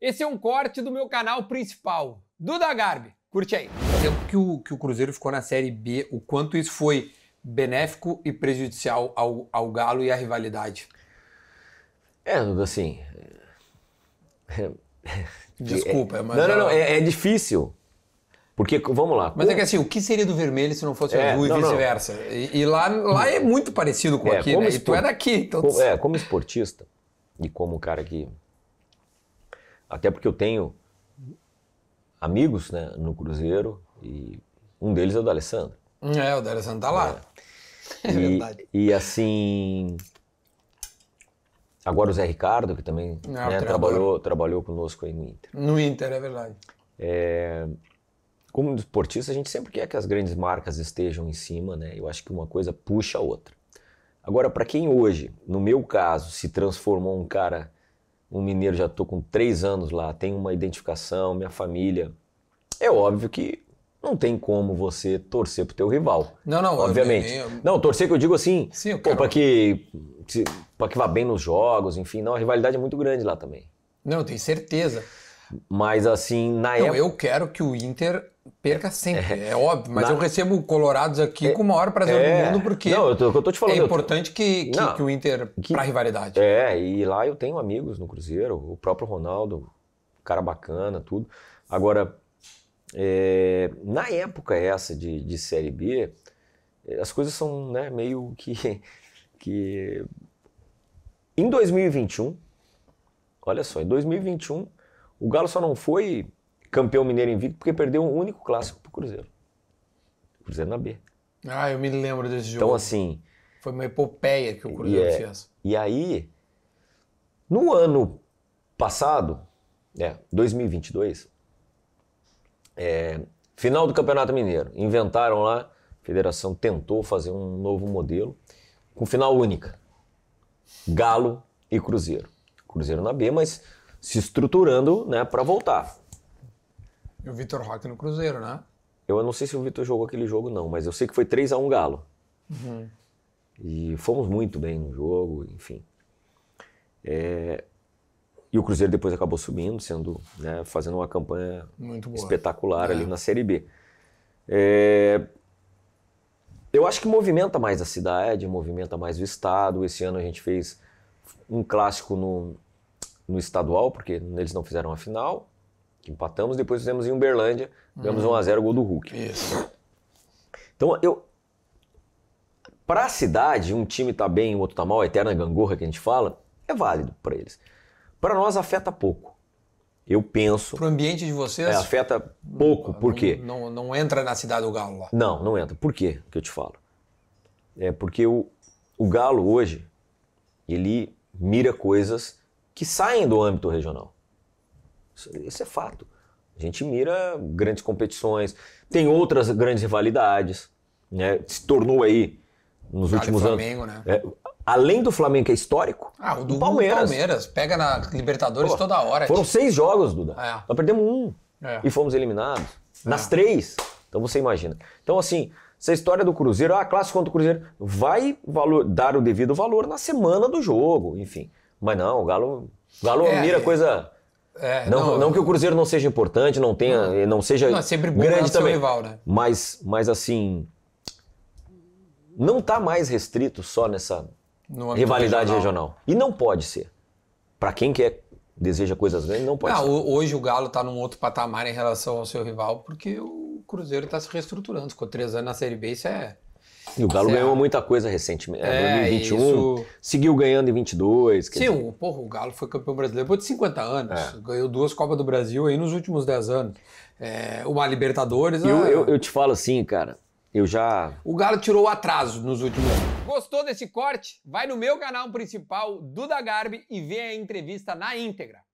Esse é um corte do meu canal principal, Duda Garbi. Curte aí. O tempo que o, que o Cruzeiro ficou na Série B, o quanto isso foi benéfico e prejudicial ao, ao Galo e à rivalidade? É, Duda, assim... É... Desculpa, mas... Não, não, não, é, é difícil. Porque, vamos lá. Mas é que assim, o que seria do vermelho se não fosse é, azul não, e vice-versa? E, e, lá, lá é muito parecido com é, aqui, né? Espor... E tu é daqui. Então... Como, é, como esportista e como cara que até porque eu tenho amigos né, no Cruzeiro e um deles é o do Alessandro. É, o do Alessandro tá lá. É, é e, verdade. E assim. Agora o Zé Ricardo, que também é, né, trabalhou, trabalhou conosco aí no Inter. No Inter, é verdade. É, como esportista, a gente sempre quer que as grandes marcas estejam em cima, né? Eu acho que uma coisa puxa a outra. Agora, para quem hoje, no meu caso, se transformou um cara um mineiro, já estou com três anos lá, tenho uma identificação, minha família. É óbvio que não tem como você torcer pro teu rival. Não, não, obviamente. Eu, eu, eu... Não, torcer que eu digo assim, Sim, quero... para que para que vá bem nos jogos, enfim, não, a rivalidade é muito grande lá também. Não, eu tenho certeza. Mas assim, na não, época eu quero que o Inter Perca sempre, é, é óbvio, mas Na... eu recebo colorados aqui é, com o maior prazer é, do mundo, porque não, eu tô, eu tô te falando, é importante que, que, não, que, o Inter, que, pra rivalidade. É, e lá eu tenho amigos no Cruzeiro, o próprio Ronaldo, cara bacana, tudo. Agora, é, na época essa de, de Série B, é, as coisas são né, meio que, que... Em 2021, olha só, em 2021, o Galo só não foi campeão mineiro invicto porque perdeu um único clássico pro Cruzeiro. Cruzeiro na B. Ah, eu me lembro desse jogo. Então, assim. Foi uma epopeia que o Cruzeiro é, fez. E aí, no ano passado, é, né, 2022, é, final do Campeonato Mineiro, inventaram lá, a federação tentou fazer um novo modelo, com final única: Galo e Cruzeiro. Cruzeiro na B, mas se estruturando né, para voltar. E o Vitor Roque no Cruzeiro, né? Eu não sei se o Vitor jogou aquele jogo, não, mas eu sei que foi 3 a 1 Galo. Uhum. E fomos muito bem no jogo, enfim. É... E o Cruzeiro depois acabou subindo, sendo, né, fazendo uma campanha espetacular é. ali na Série B. É... Eu acho que movimenta mais a cidade, movimenta mais o estado. Esse ano a gente fez um clássico no, no estadual, porque eles não fizeram a final. Empatamos, depois fizemos em Uberlândia, ganhamos hum. 1x0 gol do Hulk. Isso. Então, eu. Para a cidade, um time tá bem, o outro tá mal, a eterna gangorra que a gente fala, é válido para eles. Para nós, afeta pouco. Eu penso. Para o ambiente de vocês? É, afeta pouco. Não, por quê? Não, não entra na cidade do Galo lá. Não, não entra. Por quê que eu te falo? É porque o, o Galo hoje, ele mira coisas que saem do âmbito regional. Isso, isso é fato. A gente mira grandes competições, tem outras grandes rivalidades, né? Se tornou aí nos últimos Flamengo, anos. Né? É, além do Flamengo que é histórico, ah, o do Palmeiras. Palmeiras pega na Libertadores Pô, toda hora. Foram é seis jogos, Duda. É. Nós perdemos um é. e fomos eliminados é. nas três. Então você imagina. Então assim, essa história do Cruzeiro, ah, clássico contra o Cruzeiro, vai valor, dar o devido valor na semana do jogo, enfim. Mas não, o Galo, o Galo é, mira coisa é, não, não, não, que o Cruzeiro não seja importante, não tenha, não seja não, é sempre bom grande também. Rival, né? Mas, mas assim, não está mais restrito só nessa rivalidade regional. regional. E não pode ser. Para quem quer deseja coisas grandes, não pode não, ah, ser. Hoje o Galo está num outro patamar em relação ao seu rival, porque o Cruzeiro está se reestruturando. Ficou três anos na Série B, isso é e o Galo certo. ganhou muita coisa recentemente. Né? É, 2021, isso... seguiu ganhando em 22. Sim, dizer... porra, o Galo foi campeão brasileiro depois de 50 anos. É. Ganhou duas Copas do Brasil aí nos últimos 10 anos. É, uma Libertadores. Eu, eu, eu te falo assim, cara. Eu já. O Galo tirou o atraso nos últimos anos. Gostou desse corte? Vai no meu canal principal, Duda Garbi, e vê a entrevista na íntegra.